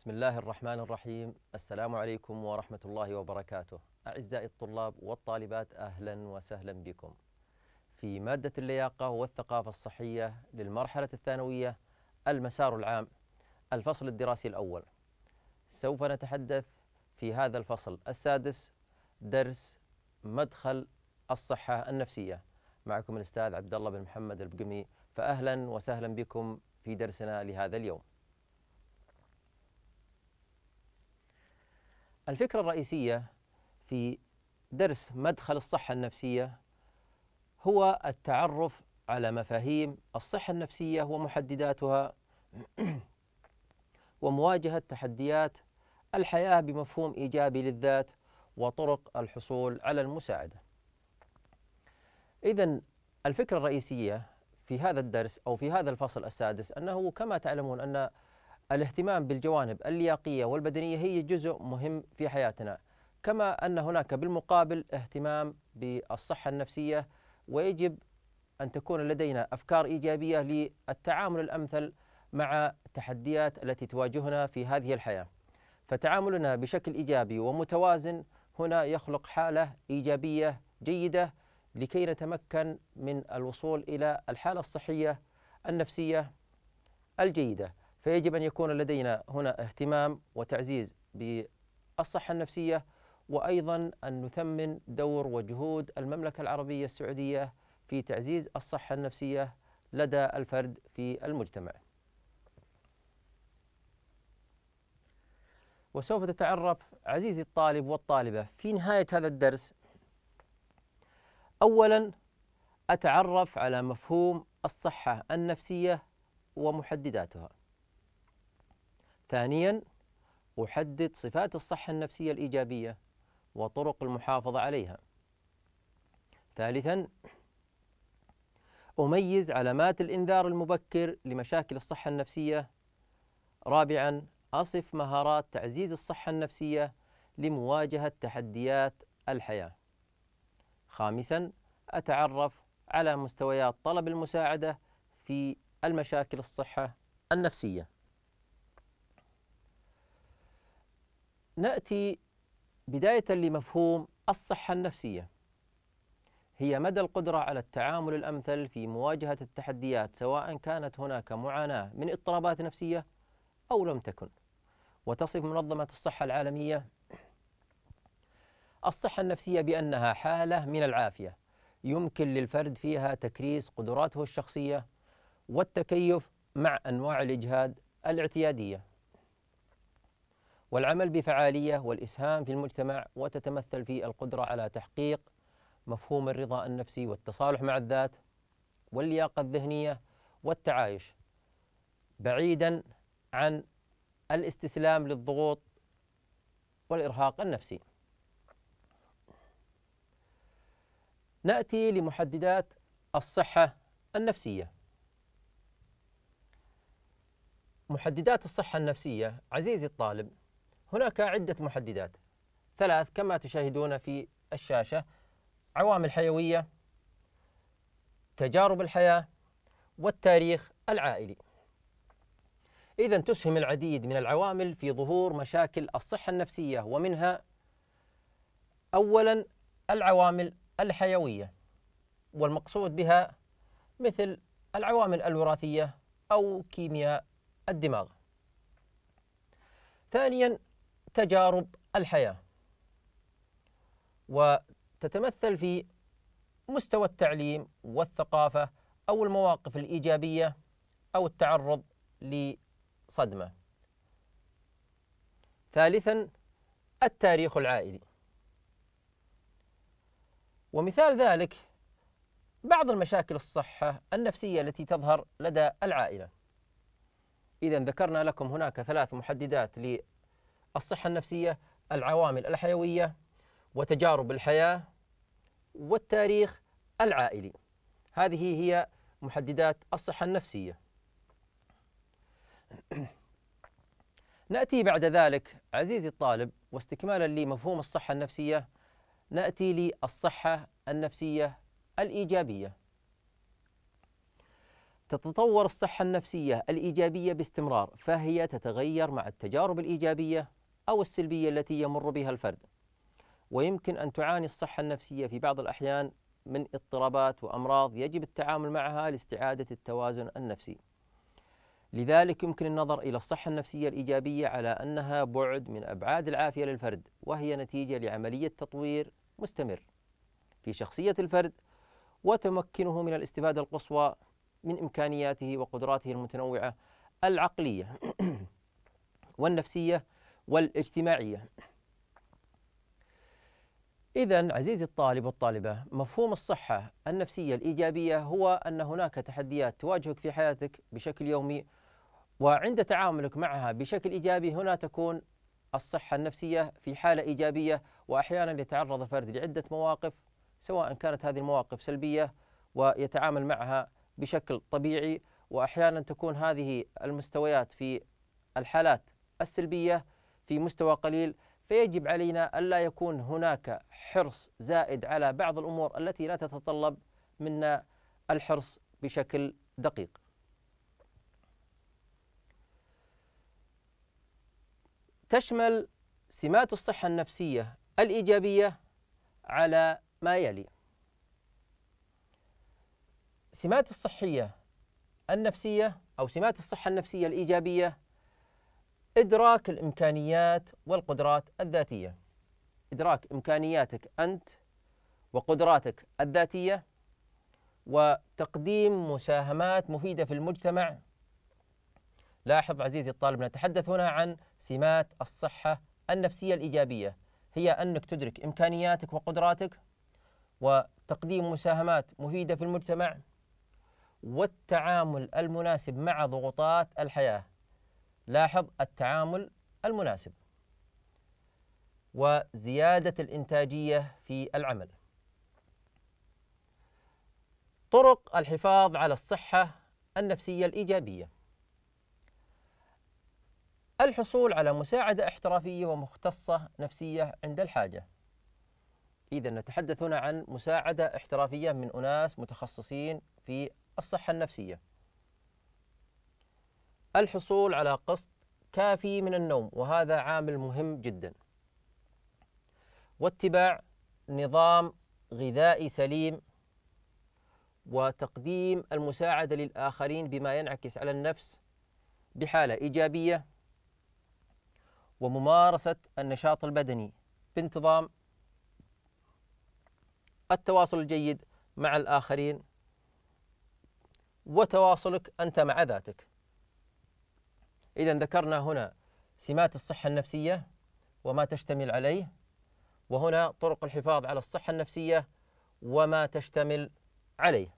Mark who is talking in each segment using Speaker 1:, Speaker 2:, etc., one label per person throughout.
Speaker 1: بسم الله الرحمن الرحيم السلام عليكم ورحمة الله وبركاته أعزائي الطلاب والطالبات أهلا وسهلا بكم في مادة اللياقة والثقافة الصحية للمرحلة الثانوية المسار العام الفصل الدراسي الأول سوف نتحدث في هذا الفصل السادس درس مدخل الصحة النفسية معكم الأستاذ عبد الله بن محمد البقمي فأهلا وسهلا بكم في درسنا لهذا اليوم الفكرة الرئيسية في درس مدخل الصحة النفسية هو التعرف على مفاهيم الصحة النفسية ومحدداتها ومواجهة تحديات الحياة بمفهوم إيجابي للذات وطرق الحصول على المساعدة. إذا الفكرة الرئيسية في هذا الدرس أو في هذا الفصل السادس أنه كما تعلمون أن الاهتمام بالجوانب اللياقية والبدنية هي جزء مهم في حياتنا كما أن هناك بالمقابل اهتمام بالصحة النفسية ويجب أن تكون لدينا أفكار إيجابية للتعامل الأمثل مع التحديات التي تواجهنا في هذه الحياة فتعاملنا بشكل إيجابي ومتوازن هنا يخلق حالة إيجابية جيدة لكي نتمكن من الوصول إلى الحالة الصحية النفسية الجيدة فيجب أن يكون لدينا هنا اهتمام وتعزيز بالصحة النفسية وأيضا أن نثمن دور وجهود المملكة العربية السعودية في تعزيز الصحة النفسية لدى الفرد في المجتمع وسوف تتعرف عزيزي الطالب والطالبة في نهاية هذا الدرس أولا أتعرف على مفهوم الصحة النفسية ومحدداتها ثانيا أحدد صفات الصحة النفسية الإيجابية وطرق المحافظة عليها ثالثا أميز علامات الإنذار المبكر لمشاكل الصحة النفسية رابعا أصف مهارات تعزيز الصحة النفسية لمواجهة تحديات الحياة خامسا أتعرف على مستويات طلب المساعدة في المشاكل الصحة النفسية ناتي بدايه لمفهوم الصحه النفسيه هي مدى القدره على التعامل الامثل في مواجهه التحديات سواء كانت هناك معاناه من اضطرابات نفسيه او لم تكن وتصف منظمه الصحه العالميه الصحه النفسيه بانها حاله من العافيه يمكن للفرد فيها تكريس قدراته الشخصيه والتكيف مع انواع الاجهاد الاعتياديه والعمل بفعاليه والاسهام في المجتمع وتتمثل في القدره على تحقيق مفهوم الرضا النفسي والتصالح مع الذات واللياقه الذهنيه والتعايش بعيدا عن الاستسلام للضغوط والارهاق النفسي. ناتي لمحددات الصحه النفسيه. محددات الصحه النفسيه عزيزي الطالب هناك عدة محددات ثلاث كما تشاهدون في الشاشة عوامل حيوية تجارب الحياة والتاريخ العائلي إذا تسهم العديد من العوامل في ظهور مشاكل الصحة النفسية ومنها أولا العوامل الحيوية والمقصود بها مثل العوامل الوراثية أو كيمياء الدماغ ثانيا تجارب الحياه وتتمثل في مستوى التعليم والثقافه او المواقف الايجابيه او التعرض لصدمه ثالثا التاريخ العائلي ومثال ذلك بعض المشاكل الصحة النفسية التي تظهر لدى العائلة. إذا ذكرنا لكم هناك ثلاث محددات الصحة النفسية العوامل الحيوية وتجارب الحياة والتاريخ العائلي هذه هي محددات الصحة النفسية نأتي بعد ذلك عزيزي الطالب واستكمالا لمفهوم الصحة النفسية نأتي للصحة النفسية الإيجابية تتطور الصحة النفسية الإيجابية باستمرار فهي تتغير مع التجارب الإيجابية أو السلبية التي يمر بها الفرد ويمكن أن تعاني الصحة النفسية في بعض الأحيان من اضطرابات وأمراض يجب التعامل معها لاستعادة التوازن النفسي لذلك يمكن النظر إلى الصحة النفسية الإيجابية على أنها بعد من أبعاد العافية للفرد وهي نتيجة لعملية تطوير مستمر في شخصية الفرد وتمكنه من الاستفادة القصوى من إمكانياته وقدراته المتنوعة العقلية والنفسية والاجتماعية إذا عزيزي الطالب والطالبة مفهوم الصحة النفسية الإيجابية هو أن هناك تحديات تواجهك في حياتك بشكل يومي وعند تعاملك معها بشكل إيجابي هنا تكون الصحة النفسية في حالة إيجابية وأحيانا يتعرض الفرد لعدة مواقف سواء كانت هذه المواقف سلبية ويتعامل معها بشكل طبيعي وأحيانا تكون هذه المستويات في الحالات السلبية في مستوى قليل فيجب علينا ألا يكون هناك حرص زائد على بعض الأمور التي لا تتطلب منا الحرص بشكل دقيق تشمل سمات الصحة النفسية الإيجابية على ما يلي سمات الصحية النفسية أو سمات الصحة النفسية الإيجابية إدراك الإمكانيات والقدرات الذاتية إدراك إمكانياتك أنت وقدراتك الذاتية وتقديم مساهمات مفيدة في المجتمع لاحظ عزيزي الطالب نتحدث هنا عن سمات الصحة النفسية الإيجابية هي أنك تدرك إمكانياتك وقدراتك وتقديم مساهمات مفيدة في المجتمع والتعامل المناسب مع ضغوطات الحياة لاحظ التعامل المناسب وزيادة الإنتاجية في العمل طرق الحفاظ على الصحة النفسية الإيجابية الحصول على مساعدة احترافية ومختصة نفسية عند الحاجة إذا نتحدث هنا عن مساعدة احترافية من أناس متخصصين في الصحة النفسية الحصول على قسط كافي من النوم وهذا عامل مهم جدا واتباع نظام غذائي سليم وتقديم المساعدة للآخرين بما ينعكس على النفس بحالة إيجابية وممارسة النشاط البدني بانتظام التواصل الجيد مع الآخرين وتواصلك أنت مع ذاتك إذا ذكرنا هنا سمات الصحة النفسية وما تشتمل عليه وهنا طرق الحفاظ على الصحة النفسية وما تشتمل عليه.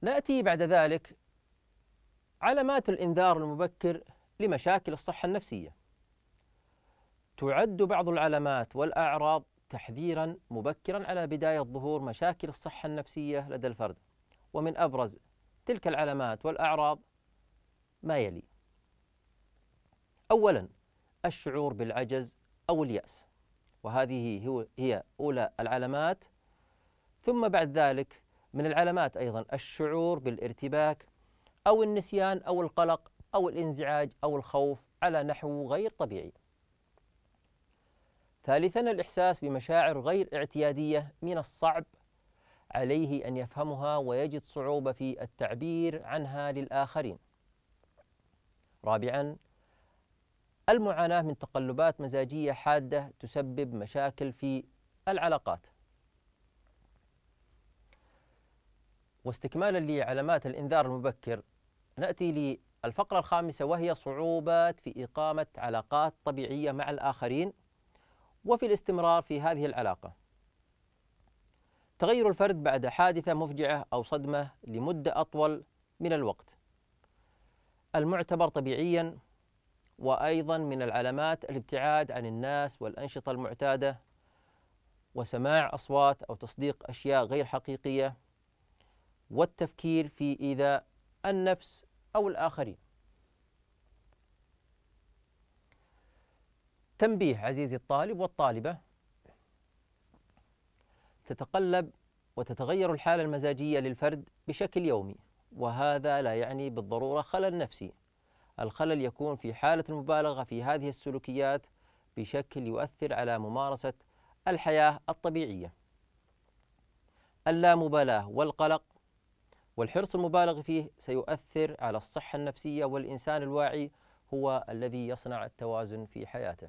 Speaker 1: نأتي بعد ذلك علامات الإنذار المبكر لمشاكل الصحة النفسية. تعد بعض العلامات والأعراض تحذيرا مبكرا على بداية ظهور مشاكل الصحة النفسية لدى الفرد ومن أبرز تلك العلامات والأعراض ما يلي أولا الشعور بالعجز أو اليأس وهذه هي أولى العلامات ثم بعد ذلك من العلامات أيضا الشعور بالارتباك أو النسيان أو القلق أو الانزعاج أو الخوف على نحو غير طبيعي ثالثا الإحساس بمشاعر غير اعتيادية من الصعب عليه ان يفهمها ويجد صعوبه في التعبير عنها للاخرين. رابعا المعاناه من تقلبات مزاجيه حاده تسبب مشاكل في العلاقات. واستكمالا لعلامات الانذار المبكر ناتي للفقره الخامسه وهي صعوبات في اقامه علاقات طبيعيه مع الاخرين وفي الاستمرار في هذه العلاقه. تغير الفرد بعد حادثة مفجعة أو صدمة لمدة أطول من الوقت المعتبر طبيعيا وأيضا من العلامات الابتعاد عن الناس والأنشطة المعتادة وسماع أصوات أو تصديق أشياء غير حقيقية والتفكير في إيذاء النفس أو الآخرين تنبيه عزيزي الطالب والطالبة تتقلب وتتغير الحالة المزاجية للفرد بشكل يومي وهذا لا يعني بالضرورة خلل نفسي الخلل يكون في حالة المبالغة في هذه السلوكيات بشكل يؤثر على ممارسة الحياة الطبيعية اللامبالاة والقلق والحرص المبالغ فيه سيؤثر على الصحة النفسية والإنسان الواعي هو الذي يصنع التوازن في حياته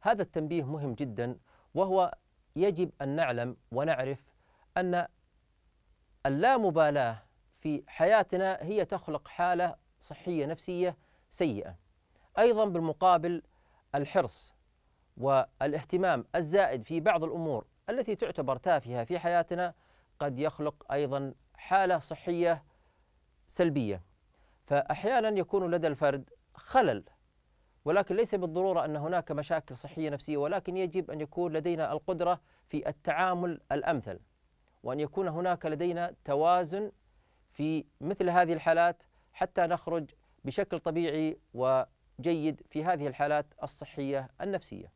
Speaker 1: هذا التنبيه مهم جدا وهو يجب أن نعلم ونعرف أن اللامبالاة في حياتنا هي تخلق حالة صحية نفسية سيئة أيضا بالمقابل الحرص والاهتمام الزائد في بعض الأمور التي تعتبر تافهة في حياتنا قد يخلق أيضا حالة صحية سلبية فأحيانا يكون لدى الفرد خلل ولكن ليس بالضرورة أن هناك مشاكل صحية نفسية ولكن يجب أن يكون لدينا القدرة في التعامل الأمثل وأن يكون هناك لدينا توازن في مثل هذه الحالات حتى نخرج بشكل طبيعي وجيد في هذه الحالات الصحية النفسية.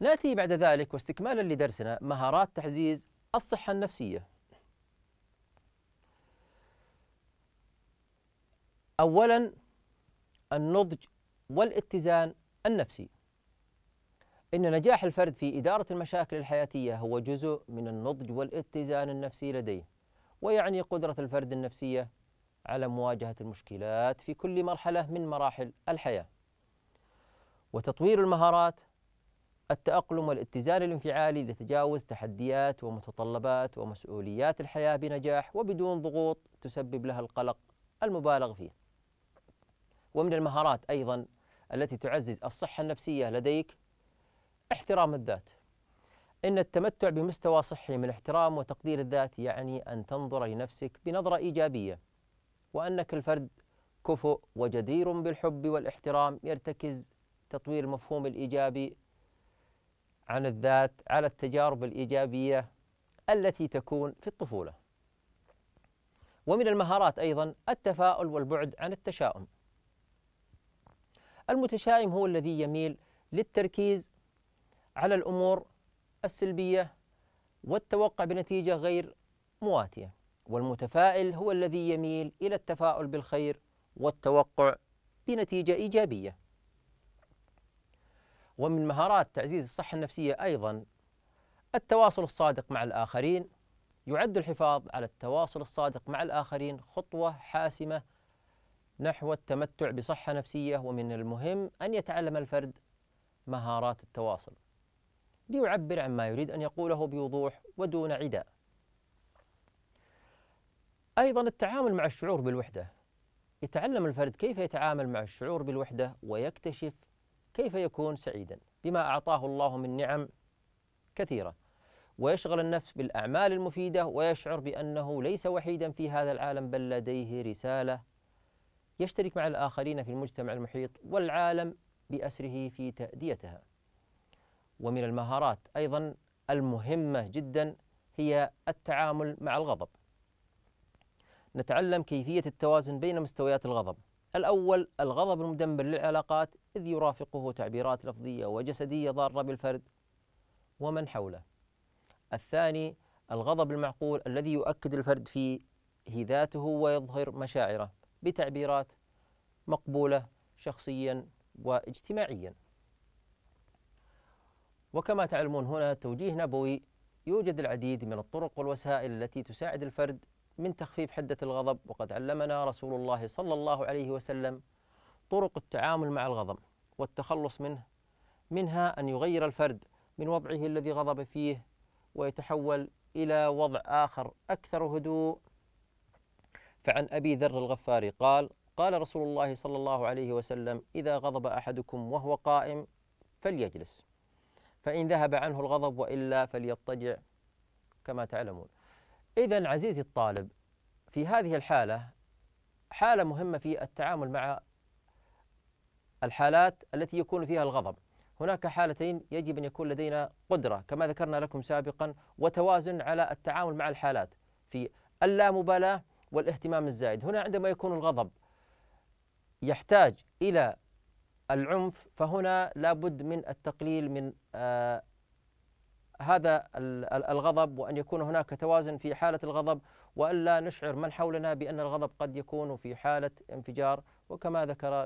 Speaker 1: ناتي بعد ذلك واستكمالا لدرسنا مهارات تعزيز الصحة النفسية. أولا النضج والاتزان النفسي إن نجاح الفرد في إدارة المشاكل الحياتية هو جزء من النضج والاتزان النفسي لديه ويعني قدرة الفرد النفسية على مواجهة المشكلات في كل مرحلة من مراحل الحياة وتطوير المهارات التأقلم والاتزان الانفعالي لتجاوز تحديات ومتطلبات ومسؤوليات الحياة بنجاح وبدون ضغوط تسبب لها القلق المبالغ فيه ومن المهارات أيضا التي تعزز الصحة النفسية لديك احترام الذات إن التمتع بمستوى صحي من احترام وتقدير الذات يعني أن تنظر لنفسك بنظرة إيجابية وأنك الفرد كفؤ وجدير بالحب والاحترام يرتكز تطوير المفهوم الإيجابي عن الذات على التجارب الإيجابية التي تكون في الطفولة ومن المهارات أيضا التفاؤل والبعد عن التشاؤم المتشائم هو الذي يميل للتركيز على الأمور السلبية والتوقع بنتيجة غير مواتية والمتفائل هو الذي يميل إلى التفاؤل بالخير والتوقع بنتيجة إيجابية ومن مهارات تعزيز الصحة النفسية أيضا التواصل الصادق مع الآخرين يعد الحفاظ على التواصل الصادق مع الآخرين خطوة حاسمة نحو التمتع بصحة نفسية ومن المهم أن يتعلم الفرد مهارات التواصل ليعبر عن ما يريد أن يقوله بوضوح ودون عداء أيضا التعامل مع الشعور بالوحدة يتعلم الفرد كيف يتعامل مع الشعور بالوحدة ويكتشف كيف يكون سعيدا بما أعطاه الله من نعم كثيرة ويشغل النفس بالأعمال المفيدة ويشعر بأنه ليس وحيدا في هذا العالم بل لديه رسالة يشترك مع الآخرين في المجتمع المحيط والعالم بأسره في تأديتها ومن المهارات أيضا المهمة جدا هي التعامل مع الغضب نتعلم كيفية التوازن بين مستويات الغضب الأول الغضب المدمر للعلاقات إذ يرافقه تعبيرات لفظية وجسدية ضارة بالفرد ومن حوله الثاني الغضب المعقول الذي يؤكد الفرد في هذاته ويظهر مشاعره بتعبيرات مقبولة شخصيا واجتماعيا وكما تعلمون هنا توجيه نبوي يوجد العديد من الطرق والوسائل التي تساعد الفرد من تخفيف حدة الغضب وقد علمنا رسول الله صلى الله عليه وسلم طرق التعامل مع الغضب والتخلص منه منها أن يغير الفرد من وضعه الذي غضب فيه ويتحول إلى وضع آخر أكثر هدوء فعن أبي ذر الغفاري قال قال رسول الله صلى الله عليه وسلم إذا غضب أحدكم وهو قائم فليجلس فإن ذهب عنه الغضب وإلا فليضطجع كما تعلمون إذا عزيزي الطالب في هذه الحالة حالة مهمة في التعامل مع الحالات التي يكون فيها الغضب هناك حالتين يجب أن يكون لدينا قدرة كما ذكرنا لكم سابقا وتوازن على التعامل مع الحالات في اللامبالاة والاهتمام الزائد هنا عندما يكون الغضب يحتاج إلى العنف فهنا لابد من التقليل من آه هذا الغضب وأن يكون هناك توازن في حالة الغضب وألا نشعر من حولنا بأن الغضب قد يكون في حالة انفجار وكما ذكر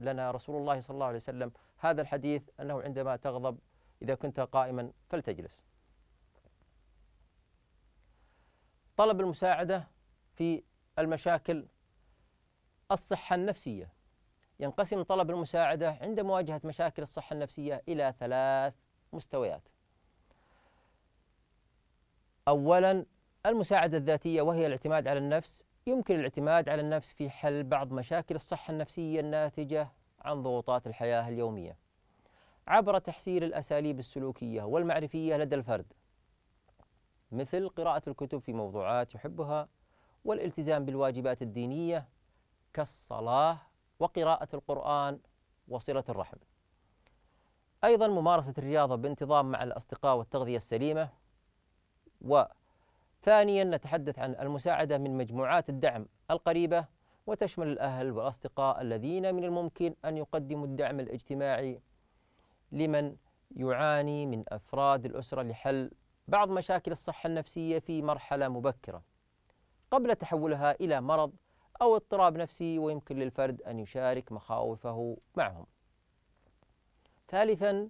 Speaker 1: لنا رسول الله صلى الله عليه وسلم هذا الحديث أنه عندما تغضب إذا كنت قائما فلتجلس طلب المساعدة في المشاكل الصحة النفسية ينقسم طلب المساعدة عند مواجهة مشاكل الصحة النفسية إلى ثلاث مستويات أولا المساعدة الذاتية وهي الاعتماد على النفس يمكن الاعتماد على النفس في حل بعض مشاكل الصحة النفسية الناتجة عن ضغوطات الحياة اليومية عبر تحسين الأساليب السلوكية والمعرفية لدى الفرد مثل قراءة الكتب في موضوعات يحبها والالتزام بالواجبات الدينية كالصلاة وقراءة القرآن وصلة الرحم. أيضا ممارسة الرياضة بانتظام مع الأصدقاء والتغذية السليمة. وثانيا نتحدث عن المساعدة من مجموعات الدعم القريبة وتشمل الأهل والأصدقاء الذين من الممكن أن يقدموا الدعم الاجتماعي لمن يعاني من أفراد الأسرة لحل بعض مشاكل الصحة النفسية في مرحلة مبكرة. قبل تحولها إلى مرض أو اضطراب نفسي ويمكن للفرد أن يشارك مخاوفه معهم. ثالثا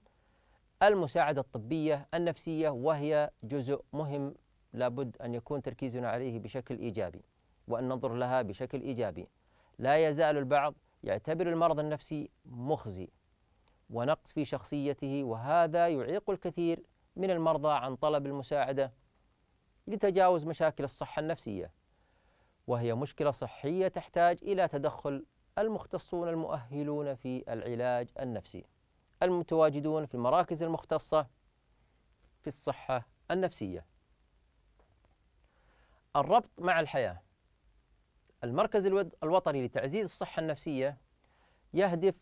Speaker 1: المساعدة الطبية النفسية وهي جزء مهم لابد أن يكون تركيزنا عليه بشكل إيجابي وأن ننظر لها بشكل إيجابي. لا يزال البعض يعتبر المرض النفسي مخزي ونقص في شخصيته وهذا يعيق الكثير من المرضى عن طلب المساعدة لتجاوز مشاكل الصحة النفسية وهي مشكلة صحية تحتاج إلى تدخل المختصون المؤهلون في العلاج النفسي المتواجدون في المراكز المختصة في الصحة النفسية الربط مع الحياة المركز الوطني لتعزيز الصحة النفسية يهدف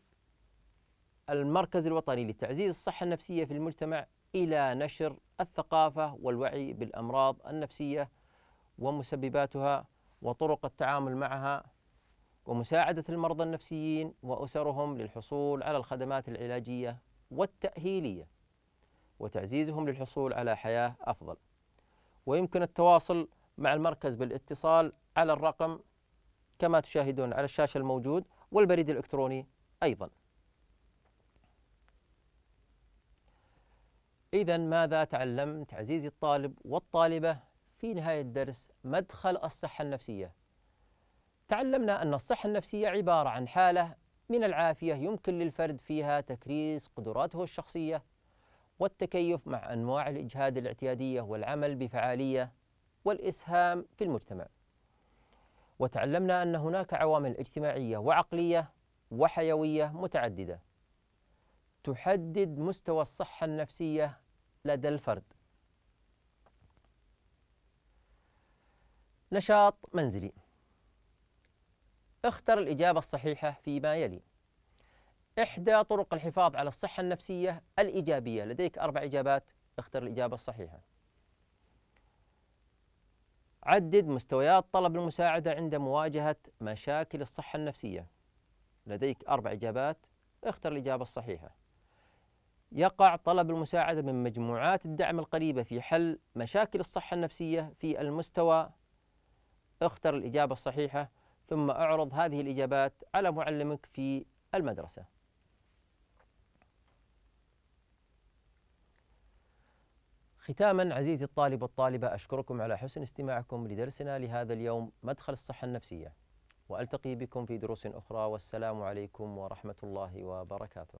Speaker 1: المركز الوطني لتعزيز الصحة النفسية في المجتمع إلى نشر الثقافة والوعي بالأمراض النفسية ومسبباتها وطرق التعامل معها ومساعدة المرضى النفسيين وأسرهم للحصول على الخدمات العلاجية والتأهيلية وتعزيزهم للحصول على حياة أفضل ويمكن التواصل مع المركز بالاتصال على الرقم كما تشاهدون على الشاشة الموجود والبريد الإلكتروني أيضا إذا ماذا تعلمت عزيزي الطالب والطالبة في نهاية الدرس مدخل الصحة النفسية. تعلمنا أن الصحة النفسية عبارة عن حالة من العافية يمكن للفرد فيها تكريس قدراته الشخصية والتكيف مع أنواع الإجهاد الاعتيادية والعمل بفعالية والإسهام في المجتمع. وتعلمنا أن هناك عوامل اجتماعية وعقلية وحيوية متعددة تحدد مستوى الصحة النفسية لدى الفرد نشاط منزلي اختر الإجابة الصحيحة فيما يلي إحدى طرق الحفاظ على الصحة النفسية الإيجابية لديك أربع إجابات اختر الإجابة الصحيحة عدد مستويات طلب المساعدة عند مواجهة مشاكل الصحة النفسية لديك أربع إجابات اختر الإجابة الصحيحة يقع طلب المساعدة من مجموعات الدعم القريبة في حل مشاكل الصحة النفسية في المستوى اختر الإجابة الصحيحة ثم اعرض هذه الإجابات على معلمك في المدرسة ختاما عزيزي الطالب والطالبة أشكركم على حسن استماعكم لدرسنا لهذا اليوم مدخل الصحة النفسية وألتقي بكم في دروس أخرى والسلام عليكم ورحمة الله وبركاته